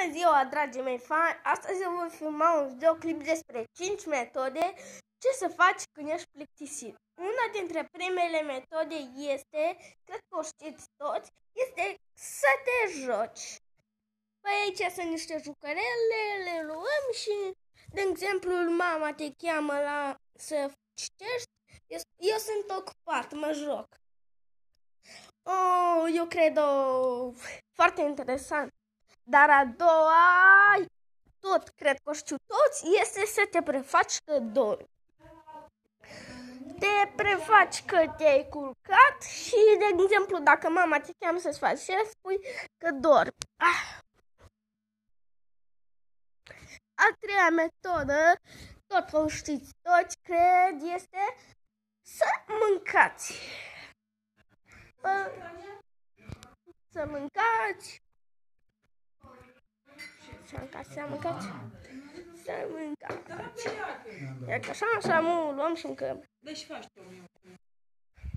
Bună ziua, dragii mei fani! Astăzi eu voi filma un videoclip despre 5 metode ce să faci când ești plictisit. Una dintre primele metode este, cred că o știți toți, este să te joci. Păi aici sunt niște jucărele, le luăm și, de exemplu, mama te cheamă la să citești, eu, eu sunt ocupat, mă joc. Oh, eu cred o... foarte interesant. Dar a doua, tot cred că știu toți, este să te prefaci că dormi. Te prefaci că te-ai culcat și, de exemplu, dacă mama te cheamă să-ți faci și spui că dormi. Ah. A treia metodă, tot o știți toți, cred, este să mâncați. Să mâncați S-a mâncat. S-a mâncat. Iar așa să mă luăm și mâncăm. Deci faci tu.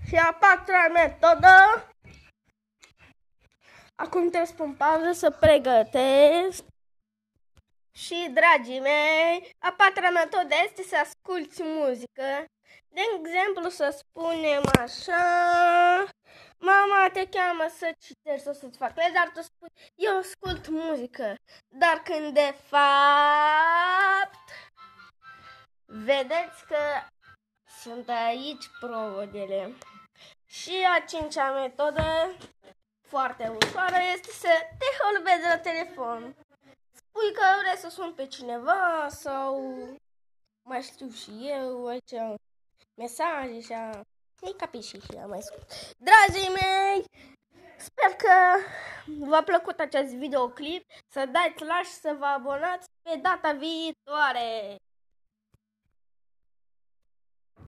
Și a patra metodă. Acum trebuie să pun pauză să pregătesc. Și, dragii mei, a patra metodă este să asculti muzică. De exemplu, să spunem așa... Mama te cheamă să citești sau să-ți fac dar tu spui, eu ascult muzică. Dar când de fapt, vedeți că sunt aici provodele. Și a cincea metodă, foarte ușoară, este să te holbezi la telefon. Spui că vrei să sun pe cineva sau mai știu și eu, aici mesaje și a... Ei capisci și am mai scurt. Dragii mei, sper că v-a plăcut acest videoclip. Să dați like și să vă abonați pe data viitoare.